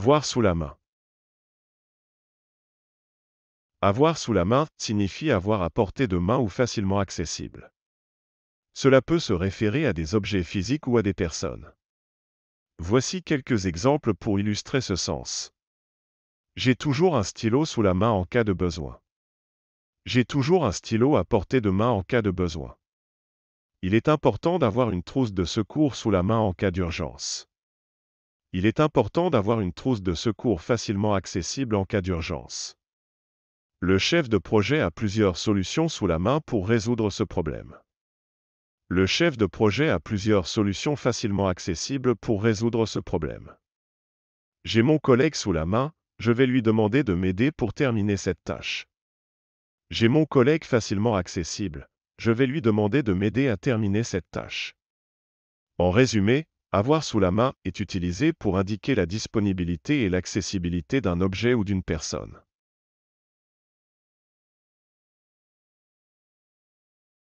Avoir sous la main. Avoir sous la main signifie avoir à portée de main ou facilement accessible. Cela peut se référer à des objets physiques ou à des personnes. Voici quelques exemples pour illustrer ce sens. J'ai toujours un stylo sous la main en cas de besoin. J'ai toujours un stylo à portée de main en cas de besoin. Il est important d'avoir une trousse de secours sous la main en cas d'urgence il est important d'avoir une trousse de secours facilement accessible en cas d'urgence. Le chef de projet a plusieurs solutions sous la main pour résoudre ce problème. Le chef de projet a plusieurs solutions facilement accessibles pour résoudre ce problème. J'ai mon collègue sous la main, je vais lui demander de m'aider pour terminer cette tâche. J'ai mon collègue facilement accessible, je vais lui demander de m'aider à terminer cette tâche. En résumé, avoir sous la main est utilisé pour indiquer la disponibilité et l'accessibilité d'un objet ou d'une personne.